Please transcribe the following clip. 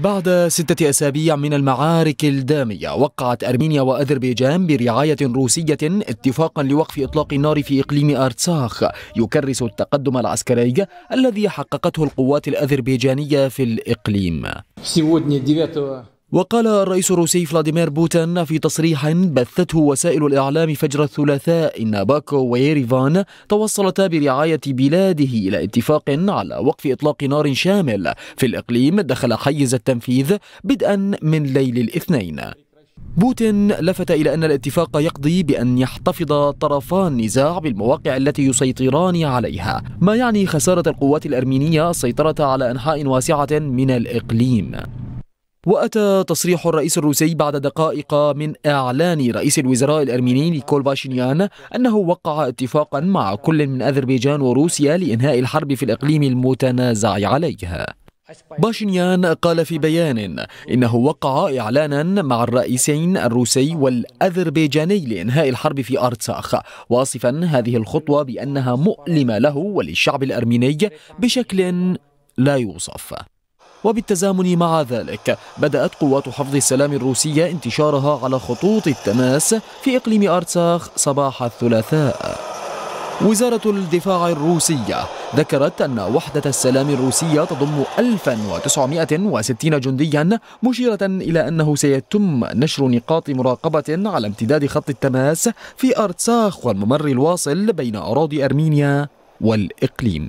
بعد ستة أسابيع من المعارك الدامية وقعت أرمينيا وأذربيجان برعاية روسية اتفاقا لوقف إطلاق النار في إقليم أرتساخ يكرس التقدم العسكري الذي حققته القوات الأذربيجانية في الإقليم وقال الرئيس الروسي فلاديمير بوتين في تصريح بثته وسائل الإعلام فجر الثلاثاء إن باكو ويريفان توصلتا برعاية بلاده إلى اتفاق على وقف إطلاق نار شامل في الإقليم دخل حيز التنفيذ بدءا من ليل الاثنين بوتين لفت إلى أن الاتفاق يقضي بأن يحتفظ طرفا النزاع بالمواقع التي يسيطران عليها ما يعني خسارة القوات الأرمينية السيطرة على أنحاء واسعة من الإقليم وأتى تصريح الرئيس الروسي بعد دقائق من إعلان رئيس الوزراء الأرميني نيكول باشينيان أنه وقع اتفاقا مع كل من أذربيجان وروسيا لإنهاء الحرب في الإقليم المتنازع عليها باشنيان قال في بيان إنه وقع إعلانا مع الرئيسين الروسي والأذربيجاني لإنهاء الحرب في أرتساخ واصفا هذه الخطوة بأنها مؤلمة له وللشعب الأرميني بشكل لا يوصف وبالتزامن مع ذلك بدأت قوات حفظ السلام الروسية انتشارها على خطوط التماس في إقليم أرتساخ صباح الثلاثاء وزارة الدفاع الروسية ذكرت أن وحدة السلام الروسية تضم 1960 جنديا مشيرة إلى أنه سيتم نشر نقاط مراقبة على امتداد خط التماس في أرتساخ والممر الواصل بين أراضي أرمينيا والإقليم